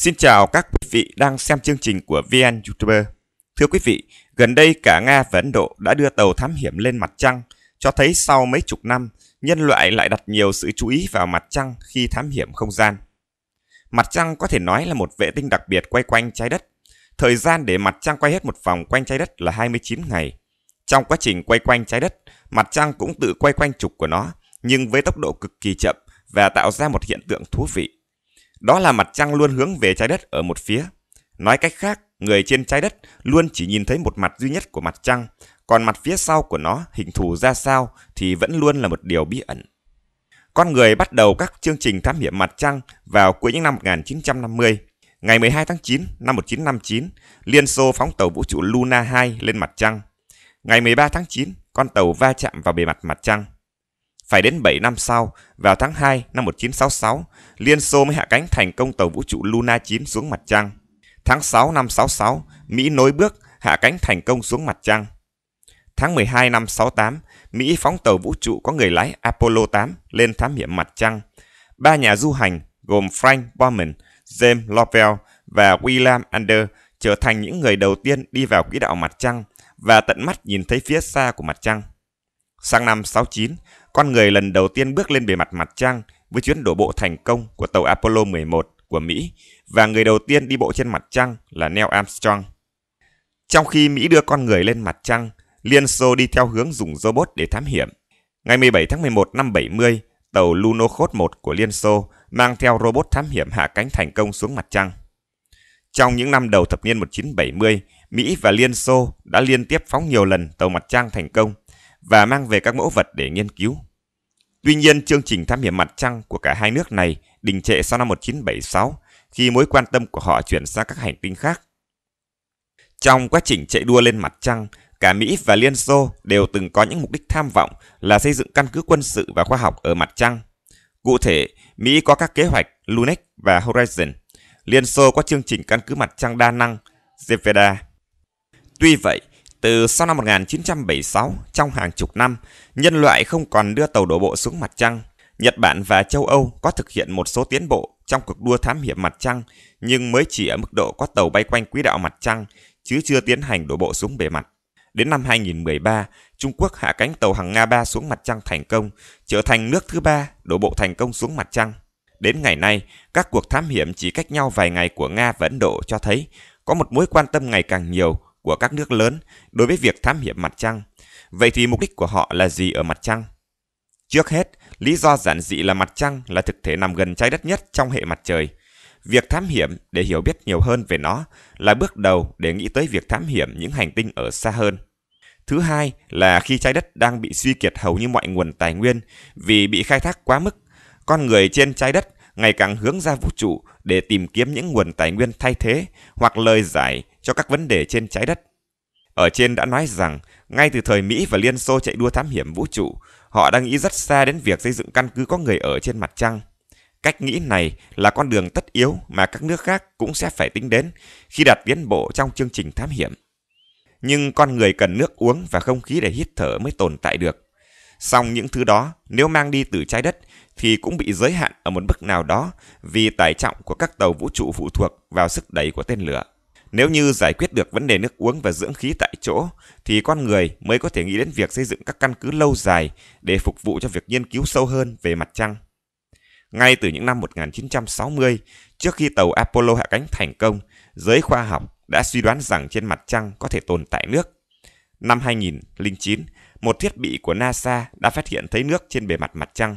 Xin chào các quý vị đang xem chương trình của VN YouTuber. Thưa quý vị, gần đây cả Nga và Ấn Độ đã đưa tàu thám hiểm lên mặt trăng, cho thấy sau mấy chục năm, nhân loại lại đặt nhiều sự chú ý vào mặt trăng khi thám hiểm không gian. Mặt trăng có thể nói là một vệ tinh đặc biệt quay quanh trái đất. Thời gian để mặt trăng quay hết một vòng quanh trái đất là 29 ngày. Trong quá trình quay quanh trái đất, mặt trăng cũng tự quay quanh trục của nó, nhưng với tốc độ cực kỳ chậm và tạo ra một hiện tượng thú vị đó là mặt trăng luôn hướng về trái đất ở một phía. Nói cách khác, người trên trái đất luôn chỉ nhìn thấy một mặt duy nhất của mặt trăng, còn mặt phía sau của nó hình thù ra sao thì vẫn luôn là một điều bí ẩn. Con người bắt đầu các chương trình thám hiểm mặt trăng vào cuối những năm 1950. Ngày 12 tháng 9 năm 1959, Liên Xô phóng tàu vũ trụ Luna 2 lên mặt trăng. Ngày 13 tháng 9, con tàu va chạm vào bề mặt mặt trăng. Phải đến 7 năm sau, vào tháng 2 năm 1966, Liên Xô mới hạ cánh thành công tàu vũ trụ Luna 9 xuống mặt trăng. Tháng 6 năm 66, Mỹ nối bước hạ cánh thành công xuống mặt trăng. Tháng 12 năm 68, Mỹ phóng tàu vũ trụ có người lái Apollo 8 lên thám hiểm mặt trăng. Ba nhà du hành gồm Frank Borman, James Lovell và William Under trở thành những người đầu tiên đi vào quỹ đạo mặt trăng và tận mắt nhìn thấy phía xa của mặt trăng. Sang năm 69, con người lần đầu tiên bước lên bề mặt mặt trăng với chuyến đổ bộ thành công của tàu Apollo 11 của Mỹ và người đầu tiên đi bộ trên mặt trăng là Neil Armstrong. Trong khi Mỹ đưa con người lên mặt trăng, Liên Xô đi theo hướng dùng robot để thám hiểm. Ngày 17 tháng 11 năm 70, tàu Lunokhod 1 của Liên Xô mang theo robot thám hiểm hạ cánh thành công xuống mặt trăng. Trong những năm đầu thập niên 1970, Mỹ và Liên Xô đã liên tiếp phóng nhiều lần tàu mặt trăng thành công và mang về các mẫu vật để nghiên cứu. Tuy nhiên, chương trình thám hiểm mặt trăng của cả hai nước này đình trệ sau năm 1976 khi mối quan tâm của họ chuyển sang các hành tinh khác. Trong quá trình chạy đua lên mặt trăng, cả Mỹ và Liên Xô đều từng có những mục đích tham vọng là xây dựng căn cứ quân sự và khoa học ở mặt trăng. Cụ thể, Mỹ có các kế hoạch Lunex và Horizon. Liên Xô có chương trình căn cứ mặt trăng đa năng Zepeda. Tuy vậy, từ sau năm 1976, trong hàng chục năm, nhân loại không còn đưa tàu đổ bộ xuống mặt trăng. Nhật Bản và châu Âu có thực hiện một số tiến bộ trong cuộc đua thám hiểm mặt trăng, nhưng mới chỉ ở mức độ có tàu bay quanh quỹ đạo mặt trăng, chứ chưa tiến hành đổ bộ xuống bề mặt. Đến năm 2013, Trung Quốc hạ cánh tàu hàng Nga 3 xuống mặt trăng thành công, trở thành nước thứ ba đổ bộ thành công xuống mặt trăng. Đến ngày nay, các cuộc thám hiểm chỉ cách nhau vài ngày của Nga và Ấn Độ cho thấy có một mối quan tâm ngày càng nhiều của các nước lớn đối với việc thám hiểm mặt trăng. Vậy thì mục đích của họ là gì ở mặt trăng? Trước hết, lý do giản dị là mặt trăng là thực thể nằm gần trái đất nhất trong hệ mặt trời. Việc thám hiểm để hiểu biết nhiều hơn về nó là bước đầu để nghĩ tới việc thám hiểm những hành tinh ở xa hơn. Thứ hai là khi trái đất đang bị suy kiệt hầu như mọi nguồn tài nguyên vì bị khai thác quá mức, con người trên trái đất ngày càng hướng ra vũ trụ để tìm kiếm những nguồn tài nguyên thay thế hoặc lời giải cho các vấn đề trên trái đất. Ở trên đã nói rằng, ngay từ thời Mỹ và Liên Xô chạy đua thám hiểm vũ trụ, họ đang nghĩ rất xa đến việc xây dựng căn cứ có người ở trên mặt trăng. Cách nghĩ này là con đường tất yếu mà các nước khác cũng sẽ phải tính đến khi đạt tiến bộ trong chương trình thám hiểm. Nhưng con người cần nước uống và không khí để hít thở mới tồn tại được. Song những thứ đó nếu mang đi từ trái đất thì cũng bị giới hạn ở một mức nào đó vì tải trọng của các tàu vũ trụ phụ thuộc vào sức đẩy của tên lửa. Nếu như giải quyết được vấn đề nước uống và dưỡng khí tại chỗ, thì con người mới có thể nghĩ đến việc xây dựng các căn cứ lâu dài để phục vụ cho việc nghiên cứu sâu hơn về mặt trăng. Ngay từ những năm 1960, trước khi tàu Apollo hạ cánh thành công, giới khoa học đã suy đoán rằng trên mặt trăng có thể tồn tại nước. Năm 2009, một thiết bị của NASA đã phát hiện thấy nước trên bề mặt mặt trăng.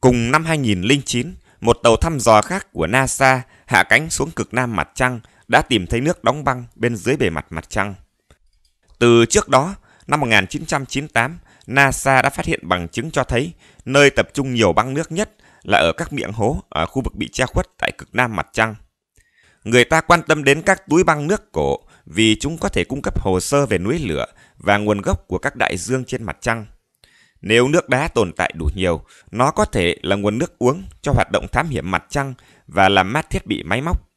Cùng năm 2009, một tàu thăm dò khác của NASA hạ cánh xuống cực nam mặt trăng đã tìm thấy nước đóng băng bên dưới bề mặt mặt trăng. Từ trước đó, năm 1998, NASA đã phát hiện bằng chứng cho thấy nơi tập trung nhiều băng nước nhất là ở các miệng hố ở khu vực bị che khuất tại cực nam mặt trăng. Người ta quan tâm đến các túi băng nước cổ vì chúng có thể cung cấp hồ sơ về núi lửa và nguồn gốc của các đại dương trên mặt trăng. Nếu nước đá tồn tại đủ nhiều, nó có thể là nguồn nước uống cho hoạt động thám hiểm mặt trăng và làm mát thiết bị máy móc.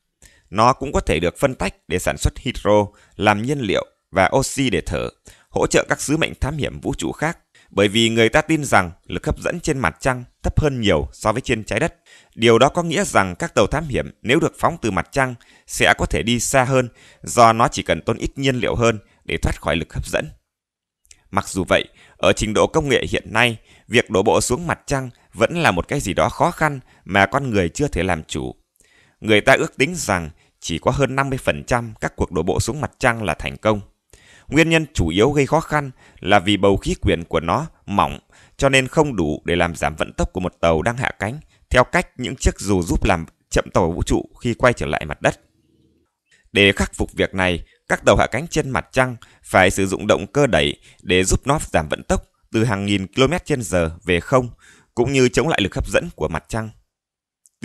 Nó cũng có thể được phân tách để sản xuất hydro, làm nhiên liệu và oxy để thở, hỗ trợ các sứ mệnh thám hiểm vũ trụ khác. Bởi vì người ta tin rằng lực hấp dẫn trên mặt trăng thấp hơn nhiều so với trên trái đất. Điều đó có nghĩa rằng các tàu thám hiểm nếu được phóng từ mặt trăng sẽ có thể đi xa hơn do nó chỉ cần tốn ít nhiên liệu hơn để thoát khỏi lực hấp dẫn. Mặc dù vậy, ở trình độ công nghệ hiện nay, việc đổ bộ xuống mặt trăng vẫn là một cái gì đó khó khăn mà con người chưa thể làm chủ người ta ước tính rằng chỉ có hơn 50% các cuộc đổ bộ xuống mặt trăng là thành công. Nguyên nhân chủ yếu gây khó khăn là vì bầu khí quyển của nó mỏng, cho nên không đủ để làm giảm vận tốc của một tàu đang hạ cánh, theo cách những chiếc dù giúp làm chậm tàu vũ trụ khi quay trở lại mặt đất. Để khắc phục việc này, các tàu hạ cánh trên mặt trăng phải sử dụng động cơ đẩy để giúp nó giảm vận tốc từ hàng nghìn km/h về không, cũng như chống lại lực hấp dẫn của mặt trăng.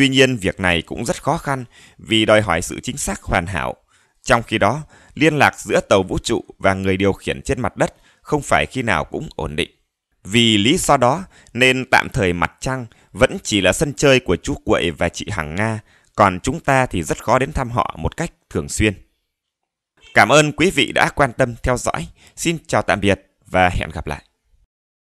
Tuy nhiên, việc này cũng rất khó khăn vì đòi hỏi sự chính xác hoàn hảo. Trong khi đó, liên lạc giữa tàu vũ trụ và người điều khiển trên mặt đất không phải khi nào cũng ổn định. Vì lý do đó nên tạm thời mặt trăng vẫn chỉ là sân chơi của chú Quậy và chị Hằng Nga, còn chúng ta thì rất khó đến thăm họ một cách thường xuyên. Cảm ơn quý vị đã quan tâm theo dõi. Xin chào tạm biệt và hẹn gặp lại.